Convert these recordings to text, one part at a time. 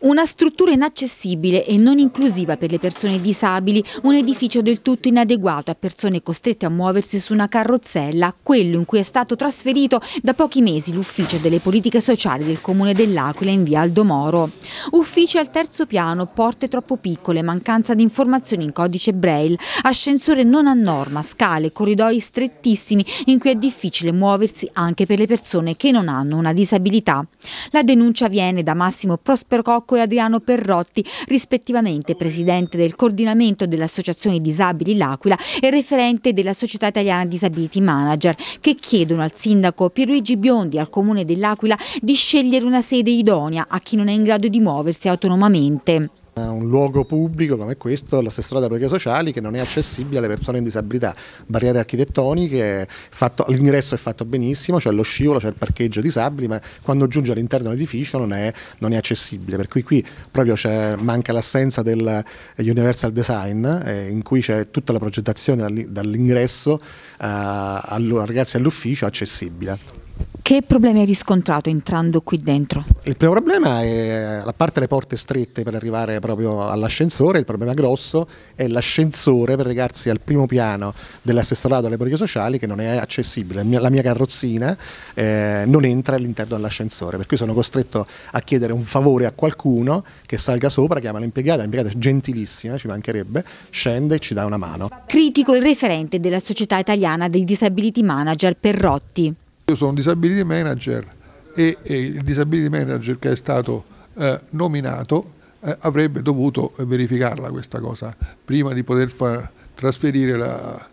Una struttura inaccessibile e non inclusiva per le persone disabili, un edificio del tutto inadeguato a persone costrette a muoversi su una carrozzella, quello in cui è stato trasferito da pochi mesi l'ufficio delle politiche sociali del comune dell'Aquila in via Aldomoro. Moro. Uffici al terzo piano, porte troppo piccole, mancanza di informazioni in codice braille, ascensore non a norma, scale, corridoi strettissimi in cui è difficile muoversi anche per le persone che non hanno una disabilità. La denuncia viene da Massimo Prospero Cocco Scacco e Adriano Perrotti, rispettivamente presidente del coordinamento dell'Associazione Disabili L'Aquila e referente della Società Italiana Disability Manager, che chiedono al sindaco Pierluigi Biondi e al comune dell'Aquila di scegliere una sede idonea a chi non è in grado di muoversi autonomamente un luogo pubblico come questo, la strada per i sociali, che non è accessibile alle persone in disabilità. Barriere architettoniche, fatto, l'ingresso è fatto benissimo, c'è lo scivolo, c'è il parcheggio disabili, ma quando giunge all'interno dell'edificio non è, non è accessibile. Per cui qui proprio manca l'assenza del Universal Design, eh, in cui c'è tutta la progettazione dall'ingresso eh, all'ufficio accessibile. Che problemi hai riscontrato entrando qui dentro? Il primo problema è, a parte le porte strette per arrivare proprio all'ascensore, il problema grosso è l'ascensore per recarsi al primo piano dell'assessorato alle politiche sociali che non è accessibile. La mia carrozzina eh, non entra all'interno dell'ascensore, per cui sono costretto a chiedere un favore a qualcuno che salga sopra, chiama l'impiegata, l'impiegata è gentilissima, ci mancherebbe, scende e ci dà una mano. Critico il referente della Società Italiana dei Disability Manager Perrotti. Io sono un disability manager e, e il disability manager che è stato eh, nominato eh, avrebbe dovuto verificarla questa cosa prima di poter far trasferire la,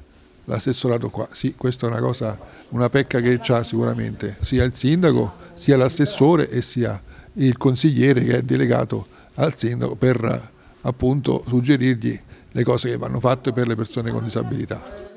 l'assessorato qua. Sì, questa è una cosa, una pecca che ha sicuramente sia il sindaco, sia l'assessore e sia il consigliere che è delegato al sindaco per appunto suggerirgli le cose che vanno fatte per le persone con disabilità.